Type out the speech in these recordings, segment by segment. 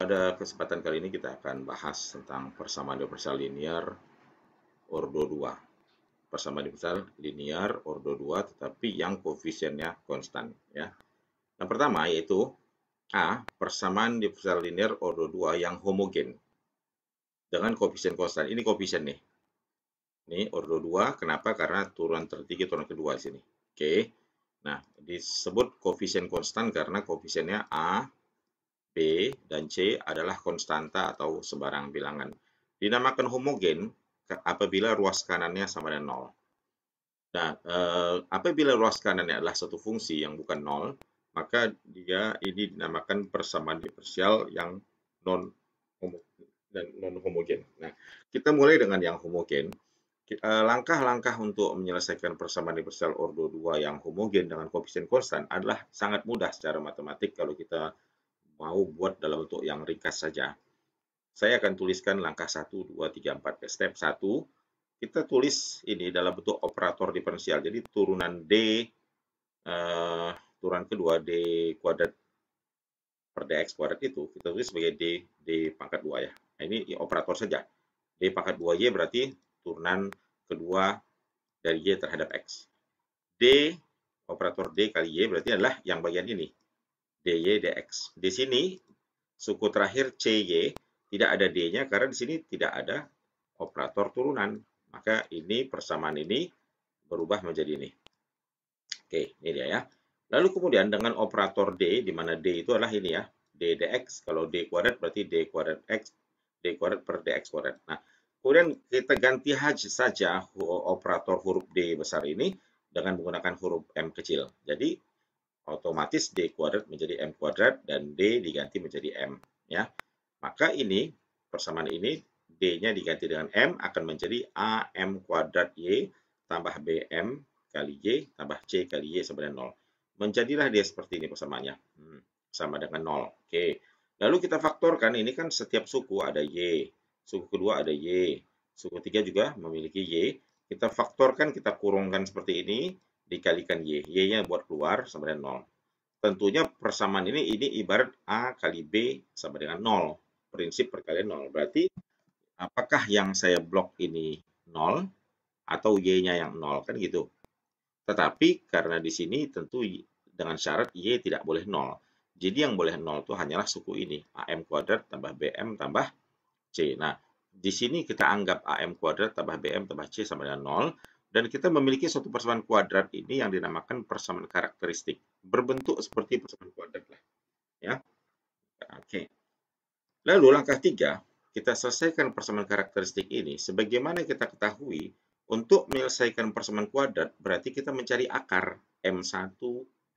Pada kesempatan kali ini kita akan bahas tentang persamaan universal linear ordo 2. Persamaan universal linear ordo 2 tetapi yang koefisiennya konstan ya. Yang pertama yaitu A. Persamaan universal linear ordo 2 yang homogen dengan koefisien konstan. Ini koefisien nih. Ini ordo 2 kenapa? Karena turunan tertinggi turunan kedua di sini. Oke. Nah, disebut koefisien konstan karena koefisiennya A B, dan C adalah konstanta atau sembarang bilangan. Dinamakan homogen apabila ruas kanannya sama dengan 0. Nah, eh, apabila ruas kanannya adalah satu fungsi yang bukan 0, maka dia ini dinamakan persamaan diferensial yang non dan non homogen. Nah, kita mulai dengan yang homogen. Eh, langkah-langkah untuk menyelesaikan persamaan diferensial ordo 2 yang homogen dengan koefisien konstan adalah sangat mudah secara matematik kalau kita mau buat dalam bentuk yang ringkas saja. Saya akan tuliskan langkah 1, 2, 3, 4. Step 1, kita tulis ini dalam bentuk operator diferensial. Jadi turunan D, uh, turunan kedua D kuadrat per dx kuadrat itu, kita tulis sebagai D, D pangkat 2 ya. Nah, ini operator saja. D pangkat 2Y berarti turunan kedua dari Y terhadap X. D, operator D kali Y berarti adalah yang bagian ini dy dx. Di sini suku terakhir cy tidak ada d-nya karena di sini tidak ada operator turunan. Maka ini persamaan ini berubah menjadi ini. Oke, ini dia ya. Lalu kemudian dengan operator d, di mana d itu adalah ini ya, d dx. Kalau d kuadrat berarti d kuadrat x, d kuadrat per dx kuadrat. Nah, kemudian kita ganti saja operator huruf d besar ini dengan menggunakan huruf m kecil. Jadi otomatis D kuadrat menjadi M kuadrat dan D diganti menjadi M. Ya. Maka ini, persamaan ini, D-nya diganti dengan M akan menjadi AM kuadrat Y tambah BM kali Y tambah C kali Y sebenarnya 0. Menjadilah dia seperti ini persamaannya. Hmm, sama dengan 0. Oke. Lalu kita faktorkan, ini kan setiap suku ada Y. Suku kedua ada Y. Suku tiga juga memiliki Y. Kita faktorkan, kita kurungkan seperti ini dikalikan Y. Y-nya buat keluar sama dengan 0. Tentunya persamaan ini ini ibarat A kali B sama dengan 0. Prinsip perkalian 0. Berarti apakah yang saya blok ini 0 atau Y-nya yang 0 kan gitu. Tetapi karena di sini tentu dengan syarat Y tidak boleh 0. Jadi yang boleh 0 itu hanyalah suku ini. AM kuadrat tambah BM tambah C. Nah, di sini kita anggap AM kuadrat tambah BM tambah C sama dengan 0. Dan kita memiliki satu persamaan kuadrat ini yang dinamakan persamaan karakteristik. Berbentuk seperti persamaan kuadrat lah. Ya. Oke. Okay. Lalu langkah tiga, kita selesaikan persamaan karakteristik ini. Sebagaimana kita ketahui, untuk menyelesaikan persamaan kuadrat, berarti kita mencari akar M1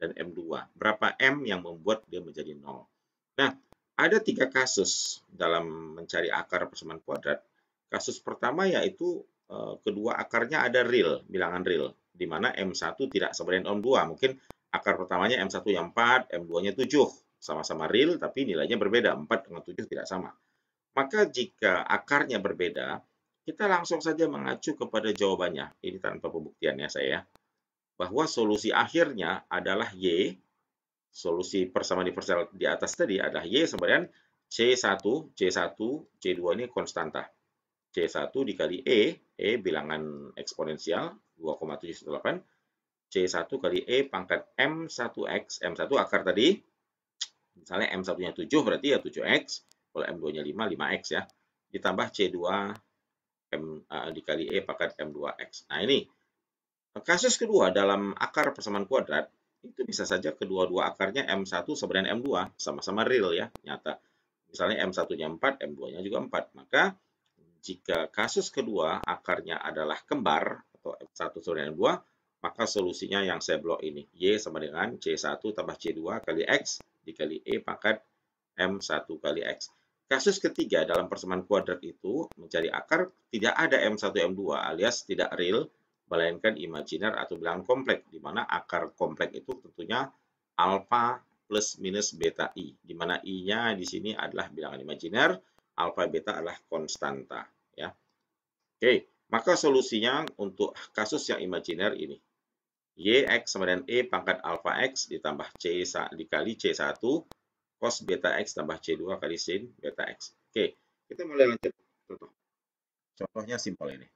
dan M2. Berapa M yang membuat dia menjadi 0. Nah, ada tiga kasus dalam mencari akar persamaan kuadrat. Kasus pertama yaitu Eh, kedua akarnya ada real, bilangan real, di mana M1 tidak sama dengan M2. Mungkin akar pertamanya M1 yang 4, M2-nya 7. Sama-sama real, tapi nilainya berbeda. 4 dengan 7 tidak sama. Maka jika akarnya berbeda, kita langsung saja mengacu kepada jawabannya. Ini tanpa pembuktian ya saya. Bahwa solusi akhirnya adalah Y. Solusi persamaan diferensial di atas tadi adalah Y sama dengan C1, C1, C2 ini konstanta. C1 dikali E, E bilangan eksponensial 2,718, C1 kali E pangkat M1X, M1 akar tadi, misalnya M1-nya 7 berarti ya 7X, kalau M2-nya 5, 5X ya, ditambah C2 M, uh, dikali E pangkat M2X. Nah ini, kasus kedua dalam akar persamaan kuadrat, itu bisa saja kedua-dua akarnya M1 sebenarnya M2, sama-sama real ya, nyata. Misalnya M1-nya 4, M2-nya juga 4, maka jika kasus kedua akarnya adalah kembar atau F1 sama dengan 2, maka solusinya yang saya blok ini. Y sama dengan C1 tambah C2 kali X dikali E pangkat M1 kali X. Kasus ketiga dalam persamaan kuadrat itu mencari akar tidak ada M1, M2 alias tidak real, melainkan imajiner atau bilangan kompleks di mana akar kompleks itu tentunya alfa plus minus beta I, di mana I-nya di sini adalah bilangan imajiner, alfa beta adalah konstanta. Oke, maka solusinya untuk kasus yang imajiner ini. YX sama dengan E pangkat alfa X ditambah C dikali C1 cos beta X tambah C2 kali sin beta X. Oke, kita mulai lanjut contoh. Contohnya simpel ini.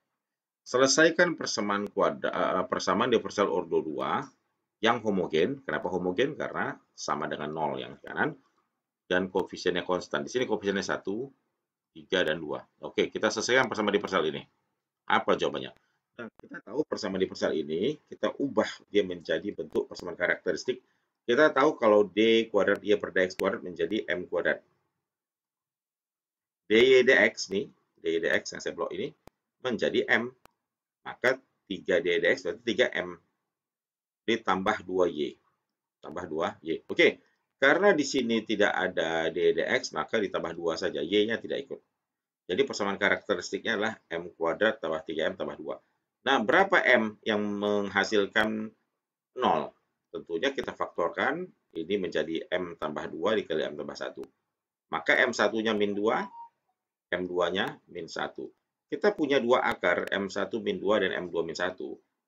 Selesaikan persamaan kuadra, eh, persamaan diversal ordo 2 yang homogen. Kenapa homogen? Karena sama dengan 0 yang kanan dan koefisiennya konstan. Di sini koefisiennya 1, 3 dan 2. Oke, kita selesaikan persamaan diferensial ini. Apa jawabannya? Nah, kita tahu persamaan diferensial ini, kita ubah dia menjadi bentuk persamaan karakteristik. Kita tahu kalau D kuadrat Y per DX kuadrat menjadi M kuadrat. D, DY DX nih, DY DX yang saya blok ini, menjadi M. Maka 3 DY DX berarti 3M. Ditambah 2Y. Tambah 2Y. Oke, karena di sini tidak ada DDX, maka ditambah 2 saja. Y-nya tidak ikut. Jadi persamaan karakteristiknya adalah M kuadrat tambah 3M tambah 2. Nah, berapa M yang menghasilkan 0? Tentunya kita faktorkan. Ini menjadi M tambah 2 dikali M tambah 1. Maka M1-nya min 2, M2-nya min 1. Kita punya dua akar, M1 min 2 dan M2 min 1.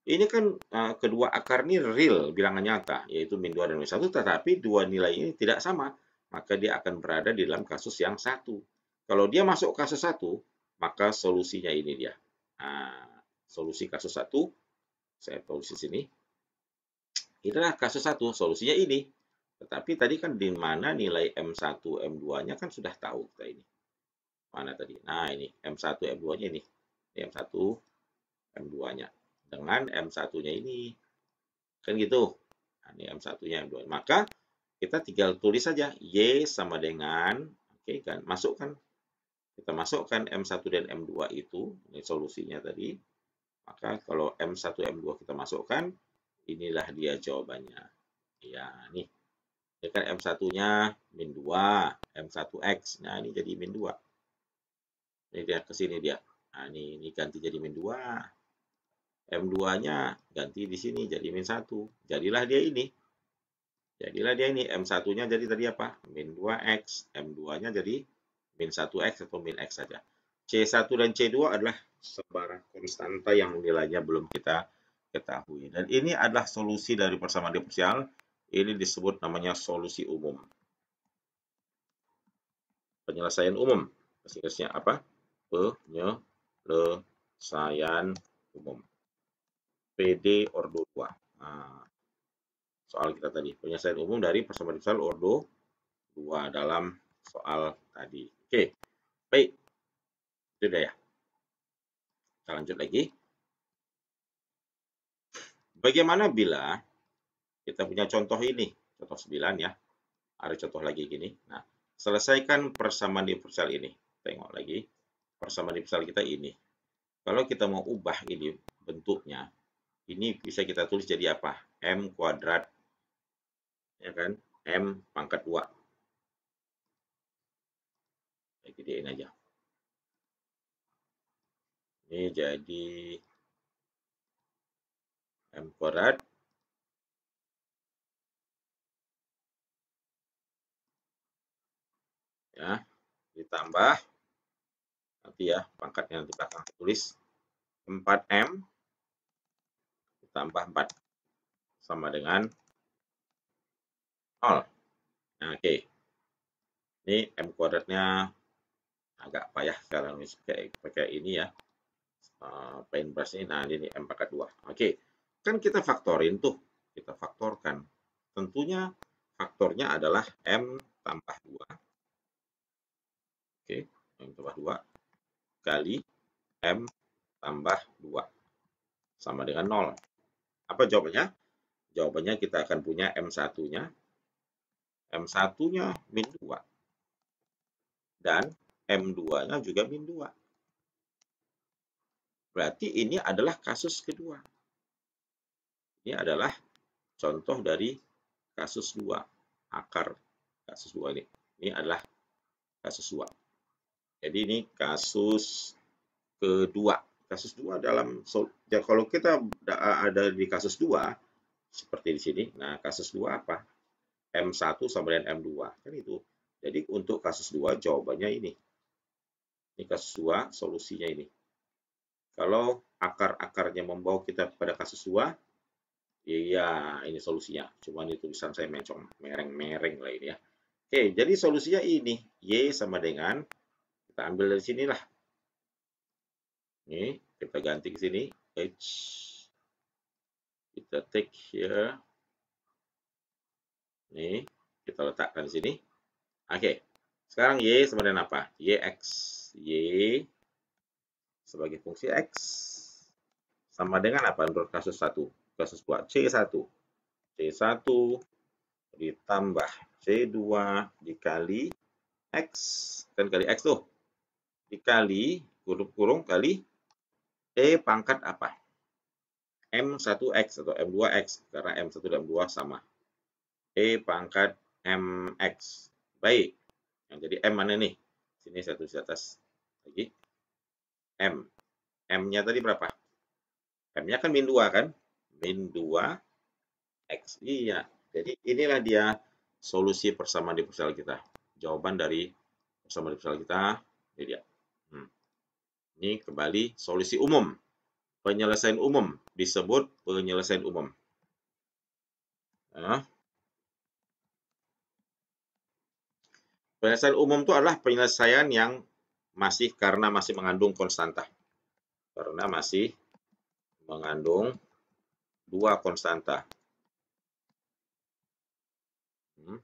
Ini kan uh, kedua akar ini real, bilangan nyata, yaitu min 2 dan min 1, tetapi dua nilai ini tidak sama. Maka dia akan berada di dalam kasus yang satu. Kalau dia masuk kasus satu, maka solusinya ini dia. Nah, solusi kasus satu, saya tulis di sini. itulah kasus satu, solusinya ini. Tetapi tadi kan di mana nilai M1, M2-nya kan sudah tahu kita ini. Mana tadi? Nah, ini M1, M2-nya ini. ini M1, M2-nya dengan M1-nya ini. Kan gitu. Nah, ini M1-nya M2. Maka kita tinggal tulis saja Y sama dengan, oke okay, kan, masukkan. Kita masukkan M1 dan M2 itu, ini solusinya tadi. Maka kalau M1, M2 kita masukkan, inilah dia jawabannya. Ya, nih. Ini kan M1-nya min 2, M1X. Nah, ini jadi min 2. Ini dia ke sini dia. Nah, ini, ini ganti jadi min 2. M2-nya ganti di sini jadi min 1. Jadilah dia ini. Jadilah dia ini. M1-nya jadi tadi apa? Min 2X. M2-nya jadi min 1X atau min X saja. C1 dan C2 adalah sebarang konstanta yang nilainya belum kita ketahui. Dan ini adalah solusi dari persamaan diferensial. Ini disebut namanya solusi umum. Penyelesaian umum. Maksudnya apa? Penyelesaian umum. PD Ordo 2. Ah, soal kita tadi, penyelesaian umum dari persamaan diferensial Ordo 2 dalam soal tadi. Oke, baik. sudah ya. Kita lanjut lagi. Bagaimana bila kita punya contoh ini, contoh 9 ya. Ada contoh lagi gini. Nah, selesaikan persamaan diferensial ini. Tengok lagi. Persamaan diferensial kita ini. Kalau kita mau ubah ini bentuknya, ini bisa kita tulis jadi apa? M kuadrat. Ya kan? M pangkat 2. Saya gedein aja. Ini jadi M kuadrat ya ditambah nanti ya pangkatnya nanti belakang tulis 4M tambah 4 sama dengan 0. Nah, oke. Okay. Ini M kuadratnya agak payah sekarang ini pakai, pakai ini ya. Uh, paint brush ini, nah ini M pangkat 2. Oke, okay. kan kita faktorin tuh. Kita faktorkan. Tentunya faktornya adalah M tambah 2. Oke, okay. M tambah 2 kali M tambah 2 sama dengan 0. Apa jawabannya? Jawabannya kita akan punya M1-nya. M1-nya min 2. Dan M2-nya juga min 2. Berarti ini adalah kasus kedua. Ini adalah contoh dari kasus 2. Akar kasus 2 ini. Ini adalah kasus 2. Jadi ini kasus kedua. Kasus dua dalam ya kalau kita ada di kasus dua seperti di sini. Nah, kasus dua apa? M1 sama dengan M2. Kan itu. Jadi untuk kasus dua jawabannya ini. Ini kasus dua solusinya ini. Kalau akar-akarnya membawa kita pada kasus dua, iya ini solusinya. Cuman itu tulisan saya mencong, mereng-mereng lah ini ya. Oke, jadi solusinya ini. Y sama dengan, kita ambil dari sinilah ini kita ganti ke sini H kita take here ini kita letakkan di sini oke okay. sekarang Y sama dengan apa YX Y sebagai fungsi X sama dengan apa menurut kasus 1 kasus 2 C1 C1 ditambah C2 dikali X kan kali X tuh dikali kurung kurung kali E pangkat apa? M1X atau M2X, karena M1 dan M2 sama. E pangkat MX. Baik. Yang nah, jadi M mana nih? Sini satu di atas. Lagi. M. M-nya tadi berapa? M-nya kan min 2 kan? Min 2 X. Iya. Jadi inilah dia solusi persamaan di persamaan kita. Jawaban dari persamaan di persamaan kita. Ini dia. Ini kembali solusi umum. Penyelesaian umum disebut penyelesaian umum. Nah. Penyelesaian umum itu adalah penyelesaian yang masih karena masih mengandung konstanta. Karena masih mengandung dua konstanta. Hmm.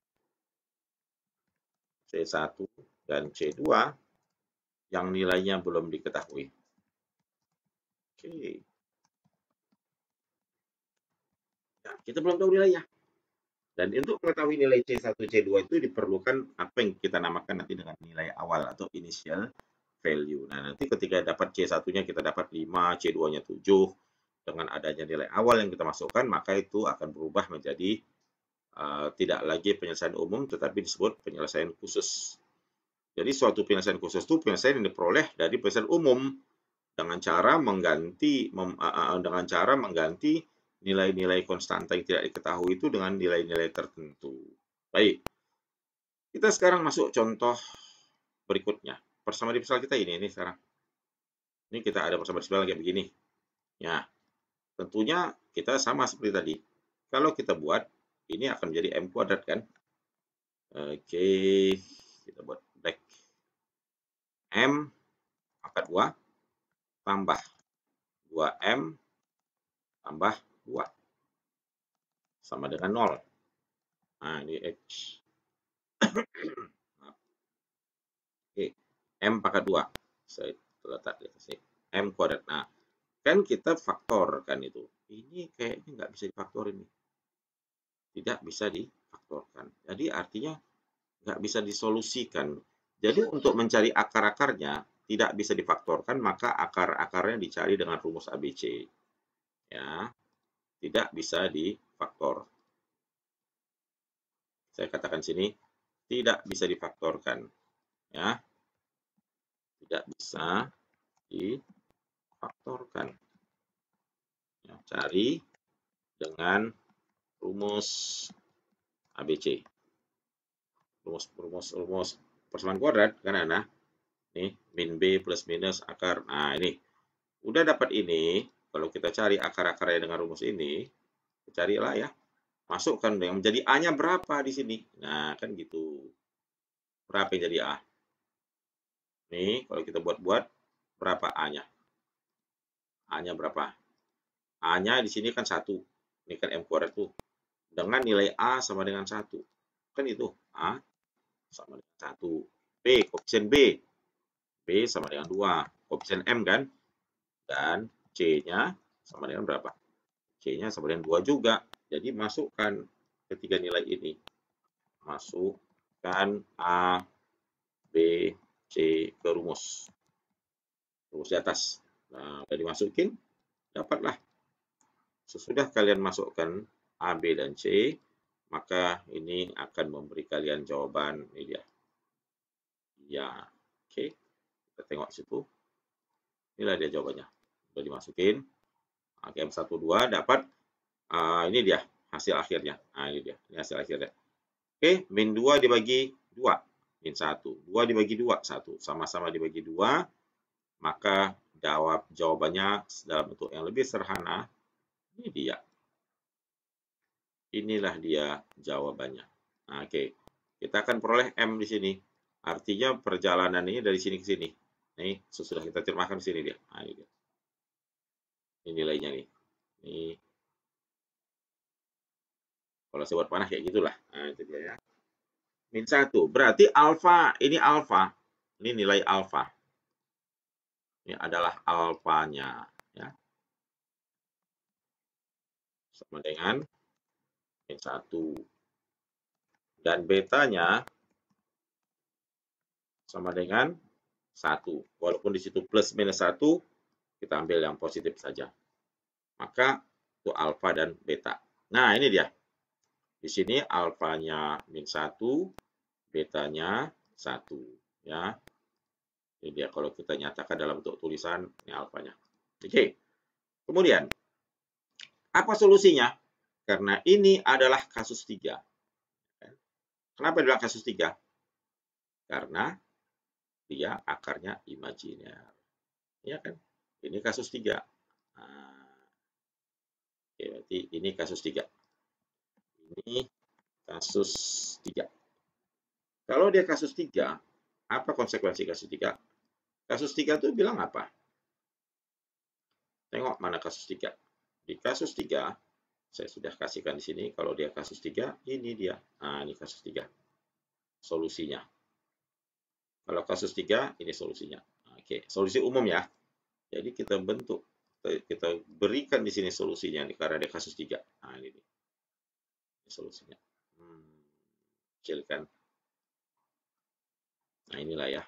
C1 dan C2 yang nilainya belum diketahui. Oke. Nah, kita belum tahu nilainya. Dan untuk mengetahui nilai C1, C2 itu diperlukan apa yang kita namakan nanti dengan nilai awal atau initial value. Nah, nanti ketika dapat C1-nya kita dapat 5, C2-nya 7. Dengan adanya nilai awal yang kita masukkan, maka itu akan berubah menjadi uh, tidak lagi penyelesaian umum, tetapi disebut penyelesaian khusus. Jadi suatu penyelesaian khusus itu penyelesaian yang diperoleh dari penyelesaian umum dengan cara mengganti mem, uh, dengan cara mengganti nilai-nilai konstanta yang tidak diketahui itu dengan nilai-nilai tertentu. Baik. Kita sekarang masuk contoh berikutnya. Persamaan di pasal kita ini ini sekarang. Ini kita ada persamaan di kayak begini. Ya. Tentunya kita sama seperti tadi. Kalau kita buat ini akan menjadi m kuadrat kan? Oke, kita buat black. M maka 2 tambah 2M tambah 2 sama dengan 0. Nah, ini X. Oke, M pakai 2. Saya letak di atas M kuadrat. Nah, kan kita faktor kan itu. Ini kayaknya nggak bisa difaktor ini. Tidak bisa difaktorkan. Jadi artinya nggak bisa disolusikan. Jadi untuk mencari akar-akarnya tidak bisa difaktorkan, maka akar-akarnya dicari dengan rumus ABC. Ya, tidak bisa difaktor. Saya katakan sini tidak bisa difaktorkan. Ya. Tidak bisa difaktorkan. Ya, cari dengan rumus ABC. Rumus rumus rumus persamaan kuadrat kan anak nah, nih min b plus minus akar nah ini udah dapat ini kalau kita cari akar-akarnya dengan rumus ini carilah ya masukkan yang menjadi a-nya berapa di sini nah kan gitu berapa yang jadi a nih kalau kita buat-buat berapa a-nya a-nya berapa a-nya di sini kan satu ini kan m kuadrat tuh dengan nilai a sama dengan satu kan itu a sama dengan 1. B, koefisien B. B sama dengan 2. Koefisien M kan? Dan C-nya sama dengan berapa? C-nya sama dengan 2 juga. Jadi masukkan ketiga nilai ini. Masukkan A, B, C ke rumus. Rumus di atas. Nah, udah dimasukin, dapatlah. Sesudah kalian masukkan A, B, dan C, maka ini akan memberi kalian jawaban ini dia. Ya, iya. oke. Okay. Kita tengok situ. Inilah dia jawabannya. Sudah dimasukin. Oke, M12 dapat uh, ini dia hasil akhirnya. Nah, ini dia. Ini hasil akhirnya. Oke, okay. min 2 dibagi 2. Min 1. 2 dibagi 2, 1. Sama-sama dibagi 2. Maka jawab jawabannya dalam bentuk yang lebih sederhana. Ini dia. Inilah dia jawabannya. Nah, Oke, okay. kita akan peroleh M di sini. Artinya perjalanan ini dari sini ke sini. Ini sesudah kita cermahkan di sini dia. Nah, ini, dia. ini nilainya nih. Ini. Kalau saya buat panah kayak gitulah. Nah, itu dia ya. Min satu. Berarti alfa, ini alfa. Ini nilai alfa. Ini adalah alfanya. Ya. Sama dengan 1. Dan betanya sama dengan 1. Walaupun di situ plus minus 1, kita ambil yang positif saja. Maka itu alfa dan beta. Nah, ini dia. Di sini alfanya minus 1, betanya 1. Ya. Ini dia kalau kita nyatakan dalam bentuk tulisan, ini alfanya. Oke. Kemudian, apa solusinya? Karena ini adalah kasus tiga, Kenapa dibilang kasus tiga? Karena dia akarnya imajiner. Ya kan? Ini kasus tiga, Nah, berarti ini kasus 3. Ini kasus 3. Kalau dia kasus tiga, apa konsekuensi kasus tiga? Kasus tiga itu bilang apa? Tengok mana kasus tiga? Di kasus tiga saya sudah kasihkan di sini. Kalau dia kasus 3, ini dia. Nah, ini kasus 3. Solusinya. Kalau kasus 3, ini solusinya. Oke, solusi umum ya. Jadi kita bentuk, kita berikan di sini solusinya nih, karena ah, dia kasus 3. Nah, ini, nih. ini solusinya. Hmm, kecilkan. Nah, inilah ya.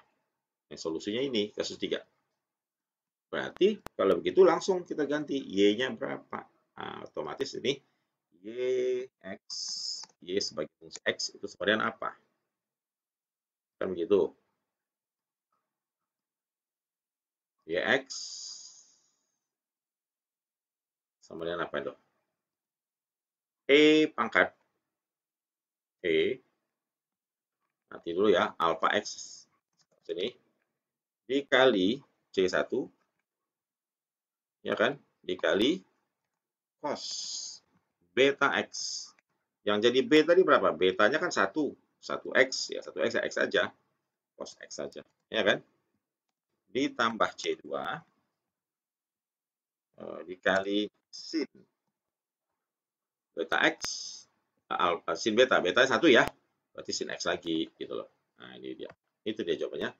Yang solusinya ini, kasus 3. Berarti kalau begitu langsung kita ganti Y-nya berapa? Nah, otomatis ini y x y sebagai fungsi x itu sebarian apa? Kan begitu. y x sama dengan apa itu? E pangkat E nanti dulu ya alfa X sini dikali C1 ya kan dikali cos beta X. Yang jadi beta di berapa? Betanya kan 1. 1X, ya 1X ya X aja. Cos X aja, ya kan? Ditambah C2 eh, dikali sin beta X, eh, eh, sin beta, beta satu ya. Berarti sin X lagi, gitu loh. Nah, ini dia. Itu dia jawabannya.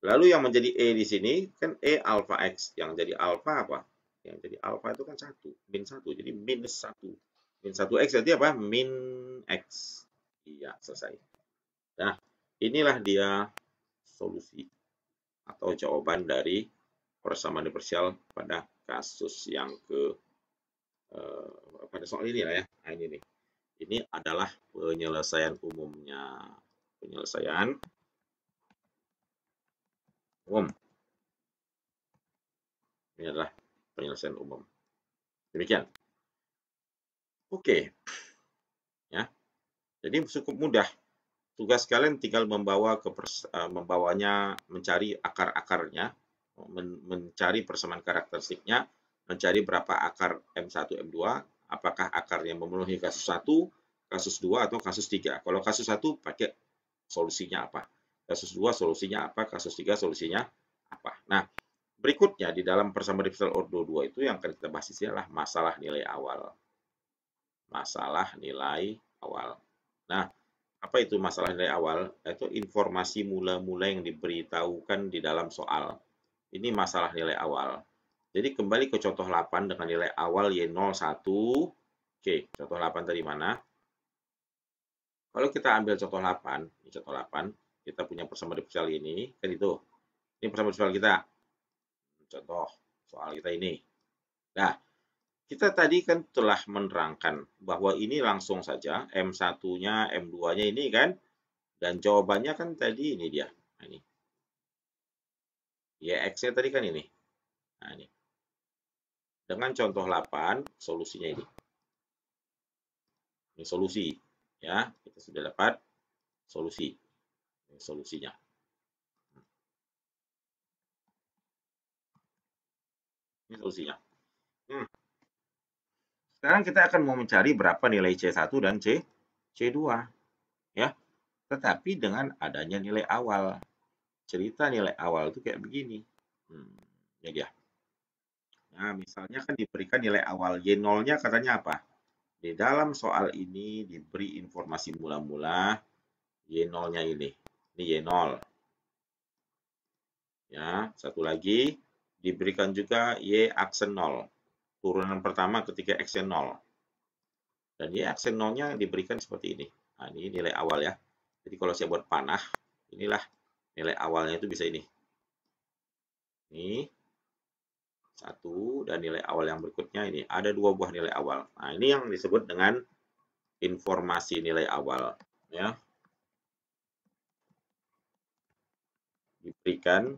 Lalu yang menjadi E di sini, kan E alpha X. Yang jadi alpha apa? Ya, jadi alfa itu kan satu, min satu, jadi minus satu, min satu x jadi apa? Min x. Iya, selesai. Nah, inilah dia solusi atau jawaban dari persamaan diferensial pada kasus yang ke eh, pada soal ini lah ya. Nah, ini nih. Ini adalah penyelesaian umumnya. Penyelesaian umum. Ini adalah penyelesaian umum. Demikian. Oke. Ya. Jadi cukup mudah. Tugas kalian tinggal membawa ke pers e, membawanya mencari akar-akarnya, men mencari persamaan karakteristiknya, mencari berapa akar M1, M2, apakah akarnya memenuhi kasus 1, kasus 2 atau kasus 3. Kalau kasus 1 pakai solusinya apa? Kasus 2 solusinya apa? Kasus 3 solusinya apa? Nah, Berikutnya di dalam persamaan diferensial ordo 2 itu yang akan kita bahas ialah masalah nilai awal. Masalah nilai awal. Nah, apa itu masalah nilai awal? Itu informasi mula-mula yang diberitahukan di dalam soal. Ini masalah nilai awal. Jadi kembali ke contoh 8 dengan nilai awal Y01. Oke, contoh 8 tadi mana? Kalau kita ambil contoh 8, ini contoh 8, kita punya persamaan diferensial ini, kan itu. Ini persamaan diferensial kita, contoh soal kita ini. Nah, kita tadi kan telah menerangkan bahwa ini langsung saja M1-nya, M2-nya ini kan, dan jawabannya kan tadi ini dia. Nah, ini. Ya, X-nya tadi kan ini. Nah, ini. Dengan contoh 8, solusinya ini. Ini solusi. Ya, kita sudah dapat solusi. Ini solusinya. solusinya. Hmm. Sekarang kita akan mau mencari berapa nilai C1 dan C C2. Ya. Tetapi dengan adanya nilai awal. Cerita nilai awal itu kayak begini. Hmm, ya dia. Ya. Nah, misalnya kan diberikan nilai awal Y0-nya katanya apa? Di dalam soal ini diberi informasi mula-mula Y0-nya ini. Ini Y0. Ya, satu lagi Diberikan juga Y aksen 0. Turunan pertama ketika X 0. Dan Y aksen 0-nya diberikan seperti ini. Nah, ini nilai awal ya. Jadi kalau saya buat panah, inilah nilai awalnya itu bisa ini. Ini satu dan nilai awal yang berikutnya ini ada dua buah nilai awal. Nah, ini yang disebut dengan informasi nilai awal ya. Diberikan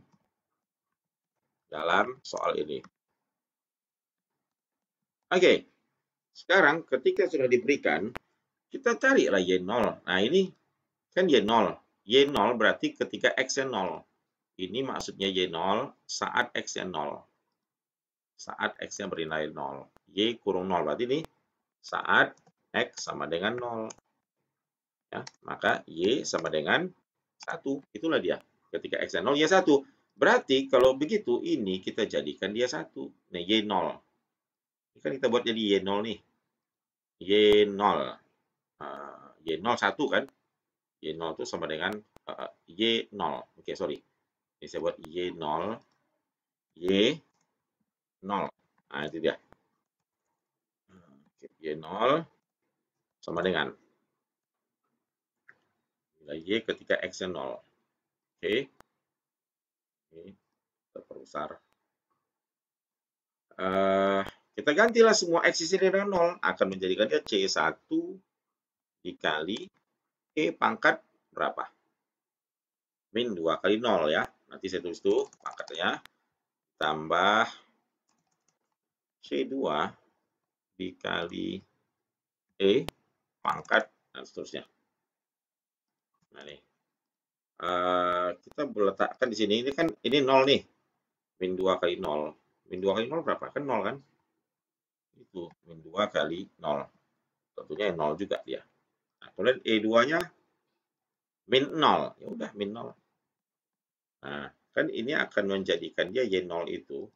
dalam soal ini. Oke, okay. sekarang ketika sudah diberikan, kita cari lah Y0. Nah ini kan Y0. Y0 berarti ketika X 0. Ini maksudnya Y0 saat X 0. Saat X yang bernilai 0. Y kurung 0. Berarti ini saat X sama dengan 0. Ya, maka Y sama dengan 1. Itulah dia. Ketika X 0, Y 1. Berarti kalau begitu ini kita jadikan dia satu. Nah, Y0. Ini kan kita buat jadi Y0 nih. Y0. Nah, Y0 satu kan? Y0 itu sama dengan eh, Y0. Oke, okay, sorry. Ini saya buat Y0. Y0. Nah, itu dia. Y0 sama dengan Y ketika x 0. Oke. Okay. Ini kita perbesar. Uh, eh, kita gantilah semua X di dengan 0. Akan menjadikan C1 dikali E pangkat berapa? Min 2 kali 0 ya. Nanti saya tulis tuh pangkatnya. Tambah C2 dikali E pangkat dan seterusnya. Nah, nih uh, kita letakkan di sini ini kan ini nol nih min 2 kali nol min 2 kali nol berapa kan nol kan itu min 2 kali nol tentunya nol juga dia ya. nah, kemudian E2 nya min nol ya udah min nol nah kan ini akan menjadikan dia y nol itu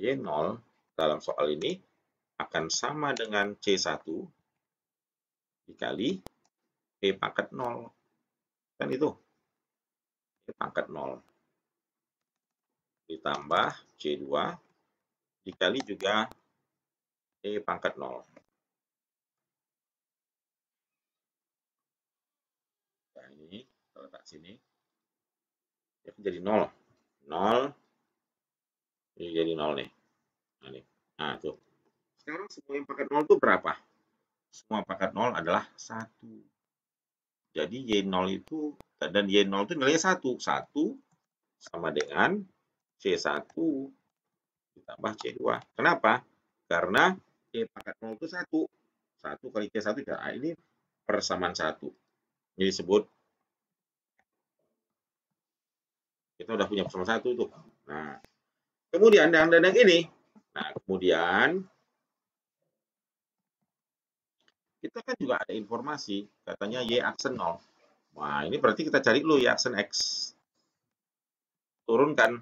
y nol dalam soal ini akan sama dengan C1 dikali E pangkat nol Kan itu. Pangkat 0. Ditambah C2 dikali juga E pangkat 0. Nah, ini kita letak sini. Ya, jadi 0. 0. Ini jadi 0 nih. Nah, ini. nah tuh. Sekarang semua yang pangkat 0 itu berapa? Semua pangkat 0 adalah 1. Jadi Y0 itu, dan Y0 itu nilainya 1. 1 sama dengan C1 ditambah C2. Kenapa? Karena C pangkat 0 itu 1. 1 kali C1 ke A ini persamaan 1. Jadi disebut kita udah punya persamaan 1 itu. Nah, kemudian yang ini, nah kemudian kita kan juga ada informasi katanya y aksen 0. Wah, ini berarti kita cari dulu y aksen x. Turunkan.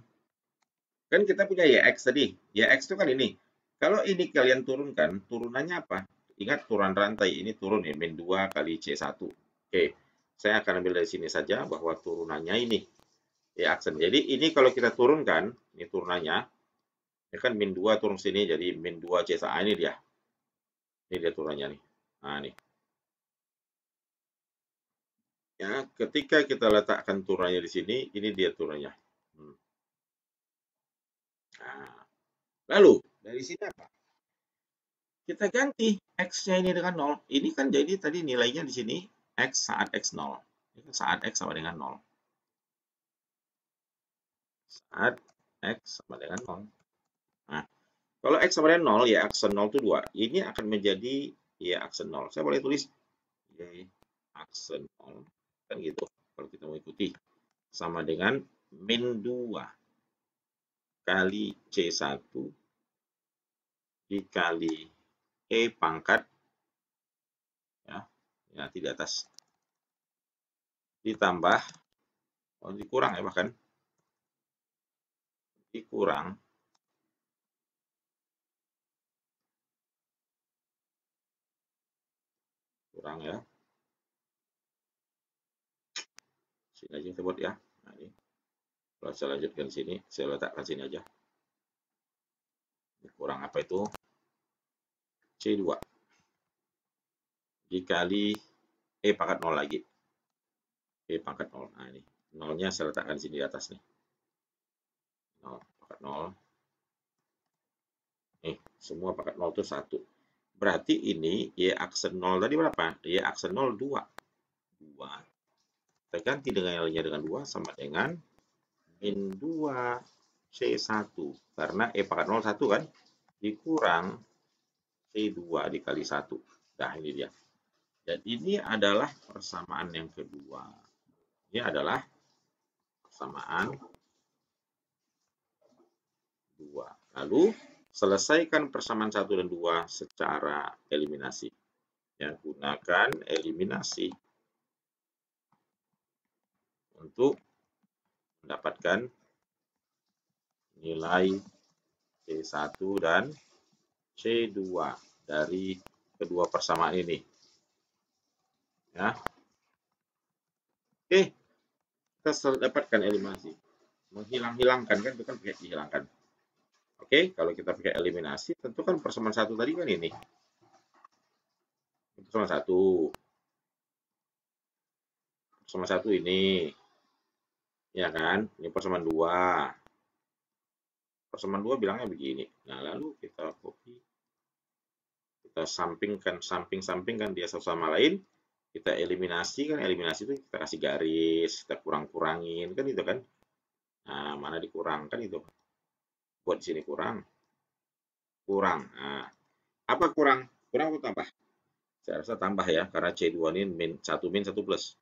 Kan kita punya y yx tadi. yx itu kan ini. Kalau ini kalian turunkan, turunannya apa? Ingat turunan rantai ini turun ya, min 2 kali C1. Oke, saya akan ambil dari sini saja bahwa turunannya ini. y aksen. Jadi ini kalau kita turunkan, ini turunannya. Ini kan min 2 turun sini, jadi min 2 C1. Ini dia. Ini dia turunannya nih. Nah, ini. Ya, ketika kita letakkan turanya di sini, ini dia turanya. Hmm. Nah, lalu, dari sini apa? Kita ganti X-nya ini dengan 0. Ini kan jadi tadi nilainya di sini X saat X 0. Kan saat X sama dengan 0. Saat X sama dengan 0. Nah, kalau X sama dengan 0, ya x 0 itu 2. Ini akan menjadi Iya, aksen 0. Saya boleh tulis y aksen 0. Kan gitu kalau kita mau ikuti. Sama dengan min 2 kali C1 dikali E pangkat ya, ya di atas ditambah oh dikurang ya bahkan dikurang belakang ya sini aja kita buat ya nah, ini kalau saya lanjutkan sini saya letakkan sini aja kurang apa itu C2 dikali E pangkat 0 lagi E pangkat 0 nah ini nolnya saya letakkan sini di atas nih 0 pangkat 0 nih eh, semua pangkat 0 itu 1 Berarti ini Y aksen 0 tadi berapa? Y aksen 0, 2. 2. Kita ganti dengan L-nya dengan 2 sama dengan min 2 C1. Karena E pangkat 0, 1 kan? Dikurang C2 dikali 1. Nah, ini dia. Dan ini adalah persamaan yang kedua. Ini adalah persamaan 2. Lalu Selesaikan persamaan 1 dan 2 secara eliminasi. Ya, gunakan eliminasi untuk mendapatkan nilai C1 dan C2 dari kedua persamaan ini. Ya. Oke, kita dapatkan eliminasi. Menghilang-hilangkan kan bukan dihilangkan. Oke, kalau kita pakai eliminasi, tentu kan persamaan satu tadi kan ini. Persamaan satu. Persamaan satu ini. Ya kan? Ini persamaan dua. Persamaan dua bilangnya begini. Nah, lalu kita copy. Kita sampingkan, samping-sampingkan dia satu sama lain. Kita eliminasi kan, eliminasi itu kita kasih garis, kita kurang-kurangin, kan itu kan. Nah, mana dikurangkan itu kan buat di sini kurang. Kurang. Nah, apa kurang? Kurang atau tambah? Saya rasa tambah ya, karena C2 ini min, 1 min 1 plus.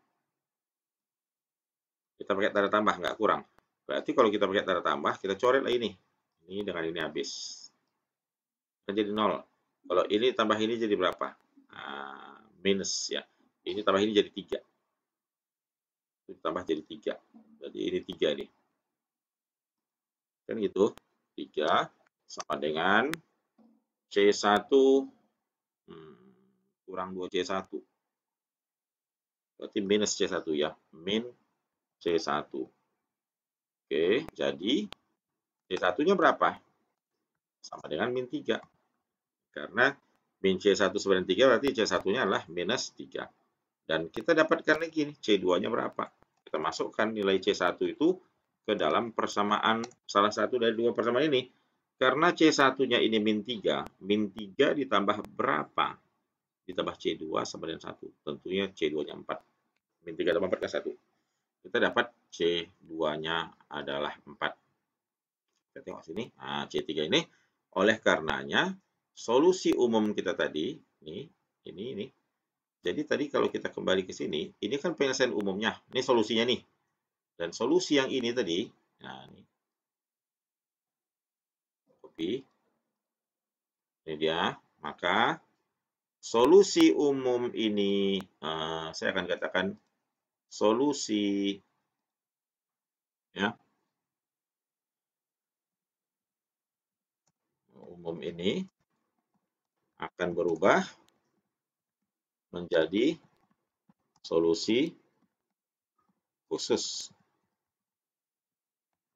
Kita pakai tanda tambah, nggak kurang. Berarti kalau kita pakai tanda tambah, kita coret lah ini. Ini dengan ini habis. Kan jadi 0. Kalau ini tambah ini jadi berapa? Nah, minus ya. Ini tambah ini jadi 3 tambah jadi tiga jadi ini tiga nih kan gitu 3 sama dengan C1 hmm, kurang 2C1. Berarti minus C1 ya. Min C1. Oke, jadi C1-nya berapa? Sama dengan min 3. Karena min C1 sebanding 3 berarti C1-nya adalah minus 3. Dan kita dapatkan lagi nih, C2-nya berapa? Kita masukkan nilai C1 itu ke dalam persamaan salah satu dari dua persamaan ini. Karena C1-nya ini min 3, min 3 ditambah berapa? Ditambah C2 sama dengan 1. Tentunya C2-nya 4. Min 3 tambah 4 kan 1. Kita dapat C2-nya adalah 4. Kita tengok sini. Nah, C3 ini. Oleh karenanya, solusi umum kita tadi, ini, ini, ini. Jadi tadi kalau kita kembali ke sini, ini kan penyelesaian umumnya. Ini solusinya nih. Dan solusi yang ini tadi, nah ini, copy, ini dia, maka solusi umum ini, uh, saya akan katakan solusi, ya, umum ini akan berubah menjadi solusi khusus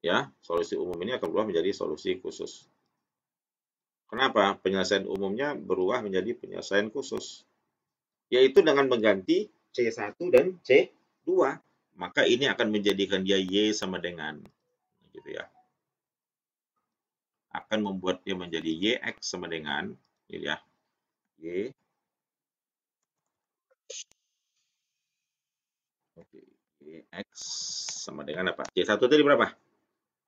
ya solusi umum ini akan berubah menjadi solusi khusus. Kenapa? Penyelesaian umumnya berubah menjadi penyelesaian khusus. Yaitu dengan mengganti C1 dan C2. Maka ini akan menjadikan dia Y sama dengan. Gitu ya. Akan membuat dia menjadi YX sama dengan. Gitu ya. Y. Oke. YX sama dengan apa? C1 tadi berapa?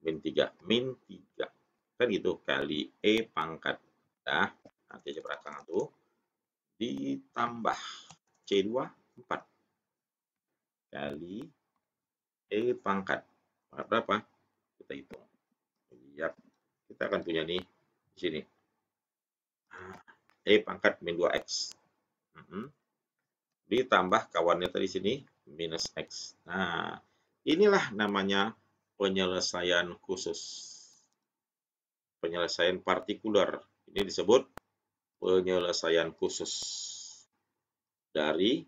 min 3, min 3. Kan gitu, kali E pangkat rendah, nanti aja belakangan tuh, ditambah C2, 4. Kali E pangkat, pangkat berapa? Kita hitung. Yap, kita akan punya nih, di sini. Nah, e pangkat min 2X. Mm -hmm. Ditambah kawannya tadi sini, minus X. Nah, inilah namanya penyelesaian khusus. Penyelesaian partikular. Ini disebut penyelesaian khusus dari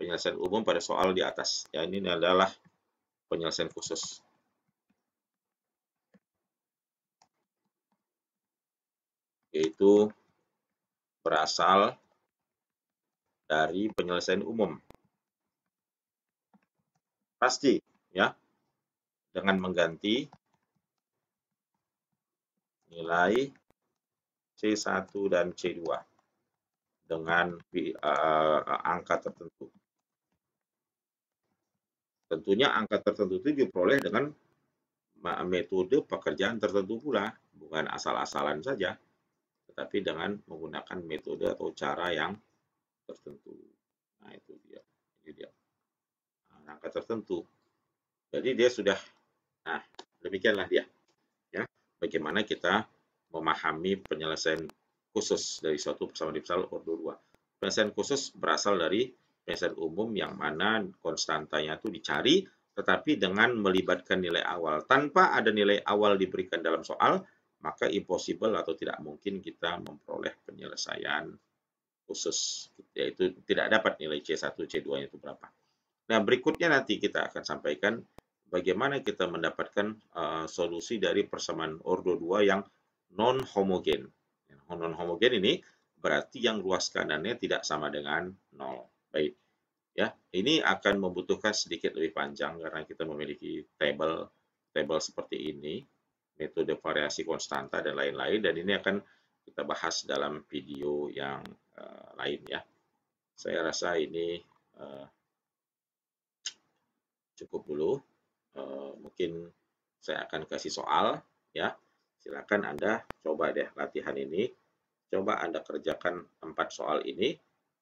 penyelesaian umum pada soal di atas. Ya, ini adalah penyelesaian khusus. Yaitu berasal dari penyelesaian umum. Pasti, ya dengan mengganti nilai C1 dan C2 dengan eh, eh, angka tertentu. Tentunya angka tertentu itu diperoleh dengan metode pekerjaan tertentu pula, bukan asal-asalan saja, tetapi dengan menggunakan metode atau cara yang tertentu. Nah, itu dia. Ini dia. angka tertentu. Jadi dia sudah Nah, demikianlah dia. Ya, bagaimana kita memahami penyelesaian khusus dari suatu persamaan dipsal ordo 2. Penyelesaian khusus berasal dari penyelesaian umum yang mana konstantanya itu dicari, tetapi dengan melibatkan nilai awal. Tanpa ada nilai awal diberikan dalam soal, maka impossible atau tidak mungkin kita memperoleh penyelesaian khusus, yaitu tidak dapat nilai C1, C2 itu berapa. Nah, berikutnya nanti kita akan sampaikan bagaimana kita mendapatkan uh, solusi dari persamaan ordo 2 yang non homogen. Non homogen ini berarti yang luas kanannya tidak sama dengan 0. Baik. Ya, ini akan membutuhkan sedikit lebih panjang karena kita memiliki table tabel seperti ini, metode variasi konstanta dan lain-lain dan ini akan kita bahas dalam video yang uh, lain ya. Saya rasa ini uh, cukup dulu. Eh, mungkin saya akan kasih soal ya. Silakan Anda coba deh latihan ini. Coba Anda kerjakan empat soal ini.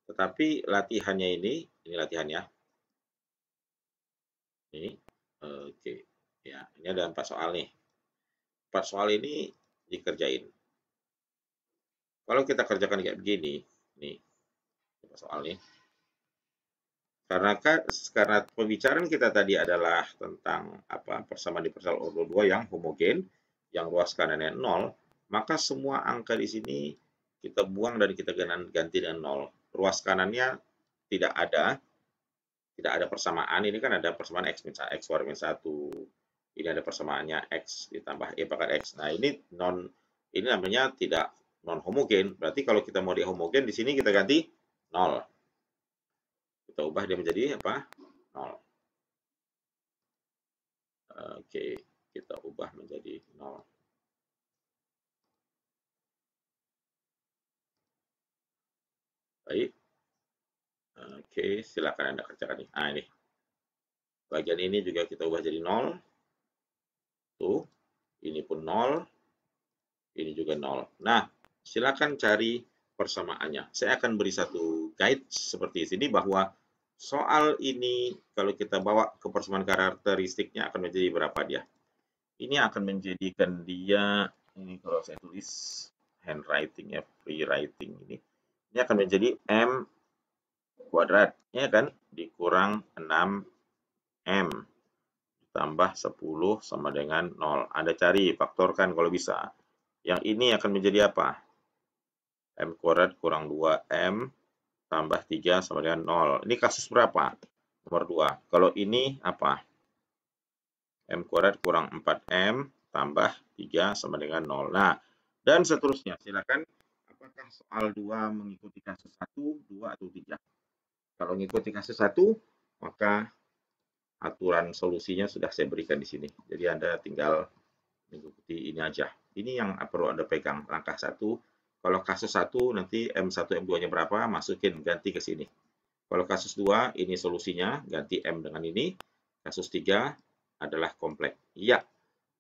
Tetapi latihannya ini, ini latihannya. Ini, oke. Ya, ini ada empat soal nih. Empat soal ini dikerjain. Kalau kita kerjakan kayak begini, nih, soal nih. Karena karena pembicaraan kita tadi adalah tentang apa persamaan universal ordo 2 yang homogen, yang luas kanannya 0, maka semua angka di sini kita buang dan kita ganti dengan 0. Ruas kanannya tidak ada, tidak ada persamaan. Ini kan ada persamaan X, min, X warna min 1. Ini ada persamaannya X ditambah E pangkat X. Nah, ini non ini namanya tidak non homogen. Berarti kalau kita mau di homogen di sini kita ganti 0 kita ubah dia menjadi apa 0 oke kita ubah menjadi 0 baik oke silakan anda kerjakan ini ah ini bagian ini juga kita ubah jadi 0 tuh ini pun 0 ini juga 0 nah silakan cari persamaannya. Saya akan beri satu guide seperti ini bahwa soal ini kalau kita bawa ke persamaan karakteristiknya akan menjadi berapa dia? Ini akan menjadikan dia ini kalau saya tulis handwriting ya, free writing ini. Ini akan menjadi M kuadrat, ya kan? Dikurang 6 M ditambah 10 sama dengan 0. Anda cari faktorkan kalau bisa. Yang ini akan menjadi apa? M kuadrat kurang 2M tambah 3 sama dengan 0. Ini kasus berapa? Nomor 2. Kalau ini apa? M kuadrat kurang 4M tambah 3 sama dengan 0. Nah, dan seterusnya. Silakan apakah soal 2 mengikuti kasus 1, 2, atau 3? Kalau mengikuti kasus 1, maka aturan solusinya sudah saya berikan di sini. Jadi Anda tinggal mengikuti ini aja. Ini yang perlu Anda pegang. Langkah 1, kalau kasus 1 nanti M1 M2-nya berapa, masukin ganti ke sini. Kalau kasus 2 ini solusinya, ganti M dengan ini. Kasus 3 adalah kompleks. Ya,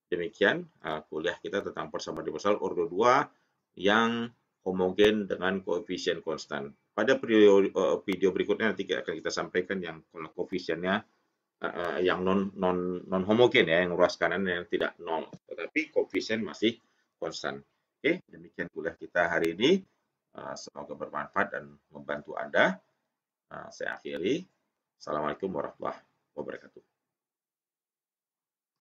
demikian uh, kuliah kita tentang persamaan universal ordo 2 yang homogen dengan koefisien konstan. Pada eh, video, berikutnya nanti akan kita sampaikan yang kalau koefisiennya uh, yang non non non homogen ya, yang ruas kanan yang tidak nol, tetapi koefisien masih konstan. Oke, demikian kuliah kita hari ini. Ah, semoga bermanfaat dan membantu Anda. Ah, saya akhiri. Assalamualaikum warahmatullahi wabarakatuh.